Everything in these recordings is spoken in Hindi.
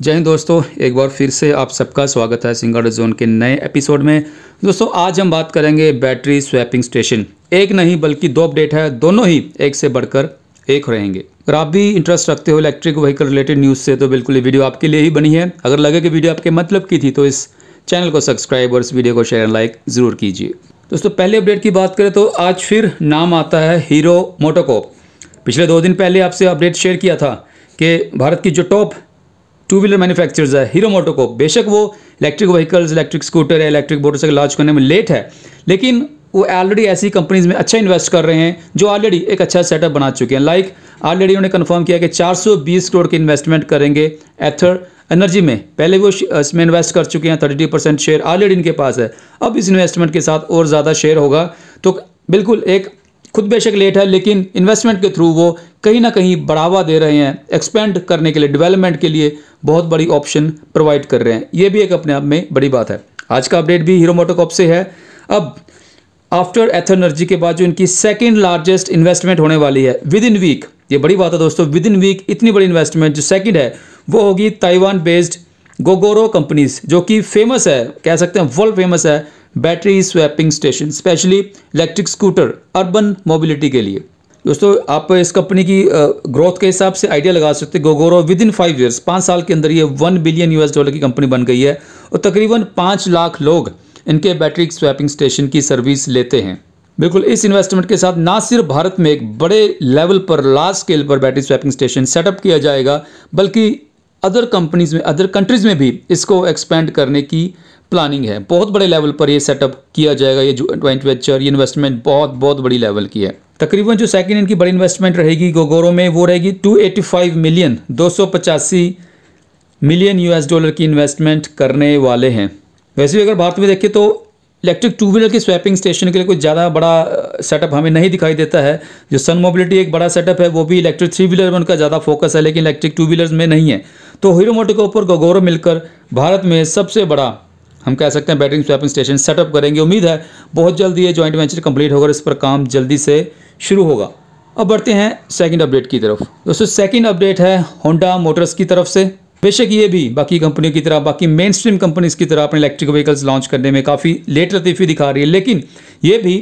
जय हिंद दोस्तों एक बार फिर से आप सबका स्वागत है सिंगर जोन के नए एपिसोड में दोस्तों आज हम बात करेंगे बैटरी स्वैपिंग स्टेशन एक नहीं बल्कि दो अपडेट है दोनों ही एक से बढ़कर एक रहेंगे अगर आप भी इंटरेस्ट रखते हो इलेक्ट्रिक व्हीकल रिलेटेड न्यूज़ से तो बिल्कुल ये वीडियो आपके लिए ही बनी है अगर लगे कि वीडियो आपके मतलब की थी तो इस चैनल को सब्सक्राइब और इस वीडियो को शेयर लाइक ज़रूर कीजिए दोस्तों पहले अपडेट की बात करें तो आज फिर नाम आता है हीरो मोटोकॉप पिछले दो दिन पहले आपसे अपडेट शेयर किया था कि भारत की जो टॉप टू व्हीलर मैन्युफैक्चरर्स है हीरो मोटो को बेशक वो इलेक्ट्रिक व्हीकल्स इलेक्ट्रिक स्कूटर या इलेक्ट्रिक मोटरसाइकिल लॉन्च करने में लेट है लेकिन वो ऑलरेडी ऐसी कंपनीज में अच्छा इन्वेस्ट कर रहे हैं जो ऑलरेडी एक अच्छा सेटअप बना चुके हैं लाइक ऑलरेडी उन्होंने कन्फर्म किया कि चार करोड़ की इन्वेस्टमेंट करेंगे एथर एनर्जी में पहले वो इसमें इन्वेस्ट कर चुके हैं थर्टी परसेंट शेयर ऑलरेडी इनके पास है अब इस इन्वेस्टमेंट के साथ और ज़्यादा शेयर होगा तो बिल्कुल एक खुद बेशक लेट है लेकिन इन्वेस्टमेंट के थ्रू वो कहीं ना कहीं बढ़ावा दे रहे हैं एक्सपेंड करने के लिए डेवलपमेंट के लिए बहुत बड़ी ऑप्शन प्रोवाइड कर रहे हैं ये भी एक अपने आप में बड़ी बात है आज का अपडेट भी हीरो मोटोकॉप से है अब आफ्टर एथनर्जी के बाद जो इनकी सेकेंड लार्जेस्ट इन्वेस्टमेंट होने वाली है विद इन वीक ये बड़ी बात है दोस्तों विद इन वीक इतनी बड़ी इन्वेस्टमेंट जो सेकेंड है वो होगी ताइवान बेस्ड गोगोरो कंपनीज जो कि फेमस है कह सकते हैं वर्ल्ड फेमस है battery swapping station specially electric scooter urban mobility के लिए दोस्तों आप इस कंपनी की ग्रोथ के हिसाब से आइडिया लगा सकते हैं Gogoro within five years पाँच साल के अंदर ये वन बिलियन यूएस डॉलर की कंपनी बन गई है और तकरीबन पाँच लाख लोग इनके बैटरी स्वैपिंग स्टेशन की सर्विस लेते हैं बिल्कुल इस इन्वेस्टमेंट के साथ ना सिर्फ भारत में एक बड़े लेवल पर लार्ज स्केल पर बैटरी स्वैपिंग स्टेशन सेटअप किया जाएगा बल्कि अदर कंपनीज में अदर कंट्रीज़ में भी इसको एक्सपेंड करने की प्लानिंग है बहुत बड़े लेवल पर ये सेटअप किया जाएगा ये जॉइंट वेंचर ये इन्वेस्टमेंट बहुत बहुत बड़ी लेवल की है तकरीबन जो सेकंड इनकी बड़ी इन्वेस्टमेंट रहेगी गोगोरो में वो रहेगी 285 मिलियन दो मिलियन यूएस डॉलर की इन्वेस्टमेंट करने वाले हैं वैसे भी अगर भारत में देखें तो इलेक्ट्रिक टू व्हीलर के स्वैपिंग स्टेशन के लिए कोई ज़्यादा बड़ा सेटअप हमें नहीं दिखाई देता है जो सन मोबिलिटी एक बड़ा सेटअप है वो भी इलेक्ट्रिक थ्री व्हीलर में उनका ज़्यादा फोकस है लेकिन इलेक्ट्रिक टू व्हीलर्स में नहीं है तो हीरो मोटर के ऊपर गोगोरो मिलकर भारत में सबसे बड़ा हम कह सकते हैं बैटरी स्वैपिंग स्टेशन सेटअप करेंगे उम्मीद है बहुत जल्दी ये जॉइंट वेंचर कंप्लीट होकर इस पर काम जल्दी से शुरू होगा अब बढ़ते हैं सेकंड अपडेट की तरफ दोस्तों सेकंड अपडेट है होंडा मोटर्स की तरफ से बेशक ये भी बाकी कंपनियों की तरह बाकी मेन स्ट्रीम कंपनीज की तरह अपने इलेक्ट्रिक व्हीकल्स लॉन्च करने में काफ़ी लेट लतीफ़ी दिखा रही है लेकिन ये भी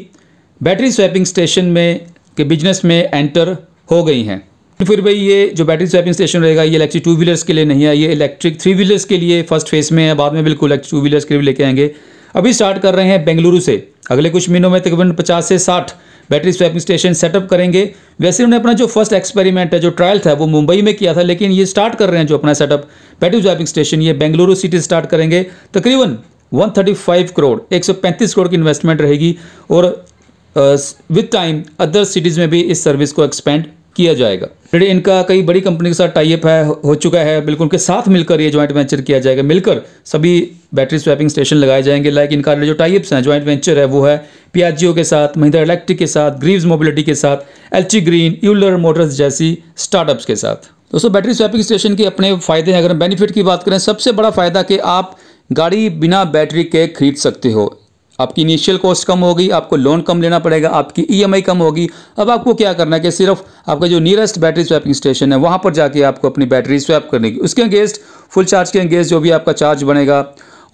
बैटरी स्वैपिंग स्टेशन में के बिजनेस में एंटर हो गई हैं तो फिर भाई ये जो बैटरी स्वैपिंग स्टेशन रहेगा ये इलेक्ट्रिक टू व्हीलर्स के लिए नहीं है ये इलेक्ट्रिक थ्री व्हीलर्स के लिए फर्स्ट फेज में है बाद में बिल्कुल इलेक्ट्रिक टू व्हीलर्स के लिए लेके आएंगे अभी स्टार्ट कर रहे हैं बेंगलुरु से अगले कुछ महीनों में तकरीबन पचास से साठ बैटरी स्वैपिंग स्टेशन सेटअप करेंगे वैसे उन्होंने अपना जो फर्स्ट एक्सपेरिमेंट है जो ट्रायल था वो मुंबई में किया था लेकिन ये स्टार्ट कर रहे हैं जो अपना सेटअप बैटरी स्वैपिंग स्टेशन ये बेंगलुरु सिटी स्टार्ट करेंगे तकरीबन 135 करोड़ 135 करोड़ की इन्वेस्टमेंट रहेगी और विद टाइम अदर सिटीज़ में भी इस सर्विस को एक्सपेंड किया जाएगा ऑलरेडी इनका कई बड़ी कंपनी के साथ टाइप है हो चुका है बिल्कुल उनके साथ मिलकर ये ज्वाइंट वेंचर किया जाएगा मिलकर सभी बैटरी स्वैपिंग स्टेशन लगाए जाएंगे लाइक इनका जो टाइप्स हैं ज्वाइंट वेंचर है वो है पियाजियो के साथ महिंद्रा इलेक्ट्रिक के साथ ग्रीव्स मोबिलिटी के साथ एलची ग्रीन यूलर मोटर्स जैसी स्टार्टअप्स के साथ दोस्तों बैटरी स्वैपिंग स्टेशन के अपने फ़ायदे हैं अगर हम बेनिफिट की बात करें सबसे बड़ा फ़ायदा कि आप गाड़ी बिना बैटरी के खरीद सकते हो आपकी इनिशियल कॉस्ट कम होगी आपको लोन कम लेना पड़ेगा आपकी ईएमआई e कम होगी अब आपको क्या करना है कि सिर्फ आपका जो नियरेस्ट बैटरी स्वैपिंग स्टेशन है वहाँ पर जाके आपको अपनी बैटरी स्वैप करने की उसके अंगेस्ट फुल चार्ज के अंगेस्ट जो भी आपका चार्ज बनेगा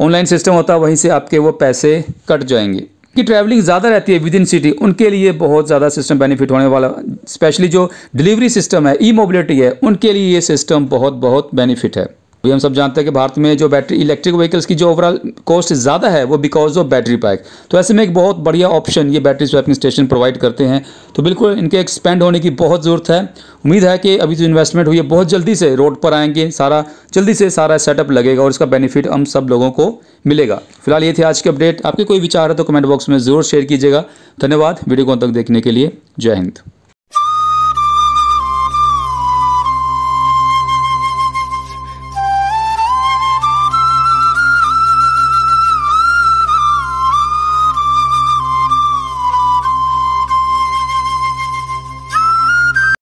ऑनलाइन सिस्टम होता है वहीं से आपके वो पैसे कट जाएंगे कि ट्रैवलिंग ज़्यादा रहती है विद इन सिटी उनके लिए बहुत ज़्यादा सिस्टम बेनिफिट होने वाला स्पेशली जो डिलीवरी सिस्टम है ई मोबिलिटी है उनके लिए ये सिस्टम बहुत बहुत बेनिफिट है भी हम सब जानते हैं कि भारत में जो बैटरी इलेक्ट्रिक व्हीकल्स की जो ओवरऑल कॉस्ट ज़्यादा है वो बिकॉज ऑफ बैटरी पैक तो ऐसे में एक बहुत बढ़िया ऑप्शन ये बैटरी स्वैपिंग स्टेशन प्रोवाइड करते हैं तो बिल्कुल इनके एक्सपेंड होने की बहुत ज़रूरत है उम्मीद है कि अभी जो इन्वेस्टमेंट हुई है बहुत जल्दी से रोड पर आएंगे सारा जल्दी से सारा सेटअप लगेगा और इसका बेनिफिट हम सब लोगों को मिलेगा फिलहाल ये थे आज के अपडेट आपके कोई विचार है तो कमेंट बॉक्स में ज़रूर शेयर कीजिएगा धन्यवाद वीडियो को तक देखने के लिए जय हिंद